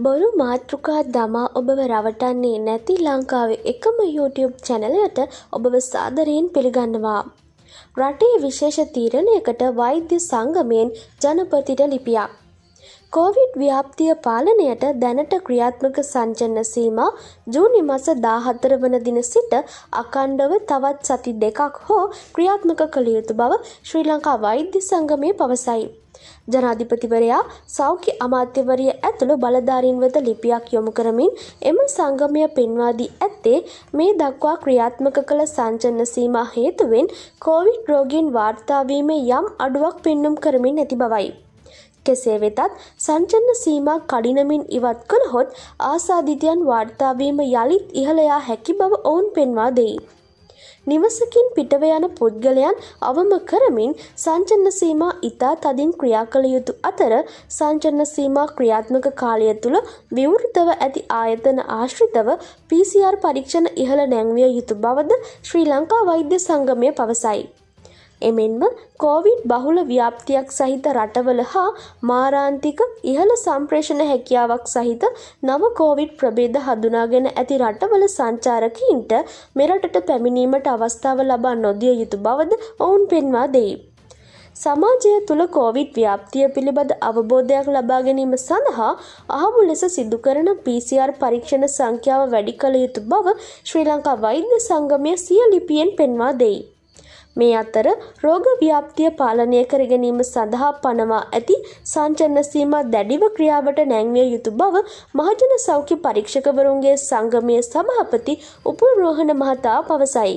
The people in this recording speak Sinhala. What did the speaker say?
බොරු මාතෘකා දමා ඔබව රවටන්නේ නැති ලංකාවේ එකම YouTube චැනලයට ඔබව සාදරයෙන් පිළිගන්නවා. රටේ විශේෂ තීරණයකට වෛද්‍ය සංගමයෙන් ජනපතිට ලිපියක්. කොවිඩ් ව්‍යාප්තිය පාලනයට දැනට ක්‍රියාත්මක සංචන්න සීමා ජූනි මස දාහත්තර වන දින සිට අකණ්ඩව තවත් සති දෙකක් හෝ ක්‍රියාත්මක කළ යුතු බව ශ්‍රී ලංකා වෛද්‍ය සංගමය පවසයි. ජනාධිපතිවරයා සෞඛ්‍ය අමාත්‍යවරිය ඇතුළු බලධාරීන් වෙත ලිපියක් යොමු කරමින් එම සංගමය පෙන්වාදී ඇත්තේ මේ දක්වා ක්‍රියාත්මක කළ සංචන්න සීමා හේතුවෙන් කෝවිඩ් රෝගීන් වාර්තාවීමේ යම් අඩුවක් පෙන්නුම් කරමින් ඇති බවයි. කෙසේ වෙතත් සංචන්න සීමා කඩිනමින් ඉවත් කළහොත් ආසාධිතයන් වාර්තාවීම යළිත් ඉහළයා හැකි බව ඔවුන් පෙන්වා දෙයි. නිවසකින් පිටව යන පුද්ගලයන් අවම කරමින් සංචන්න සීමා ඉතා තදින් ක්‍රියා කළ යුතු අතර සංචන්න සීමා ක්‍රියාත්මක කාලය තුළ විවෘතව ඇති ආයතන ආශ්‍රිතව PCR පරීක්ෂණ ඉහළ නැංවිය යුතු බවද ශ්‍රී ලංකා වෛද්‍ය සංගමය පවසයි. එමෙන්ම කෝවිඩ් බහුල ව්‍යාප්තියක් සහිත රටවල හා මාරාන්තික ඉහළ සම්ප්‍රේෂණ හැකියාවක් සහිත නව කෝවිඩ් ප්‍රබේද හඳුනාගෙන ඇති රටවල සංචාරකීන්ට මෙරටට පැමිණීමට අවස්ථාව ලබා නොදිය යුතු බවද ඔවුන් පෙන්වා දෙයි. සමාජය තුළ කෝවිඩ් ව්‍යාප්තිය පිළිබඳ අවබෝධයක් ලබා ගැනීම සඳහා අහමු ලෙස සිදු කරන PCR පරීක්ෂණ සංඛ්‍යාව වැඩි කළ යුතු බව ශ්‍රී ලංකා වෛද්‍ය සංගමය සිය ලිපියෙන් පෙන්වා දෙයි. මේ අතර රෝග ව්‍යාප්තිය පාලනය කර ගැනීම සඳහා පනවා ඇති සංචන්න සීමා දැඩිව ක්‍රියාවට නැංවිය යුතු බව මහජන සෞඛ්‍ය පරීක්ෂකවරුන්ගේ සංගමය සභාපති උපුල් රෝහණ මහතා පවසයි.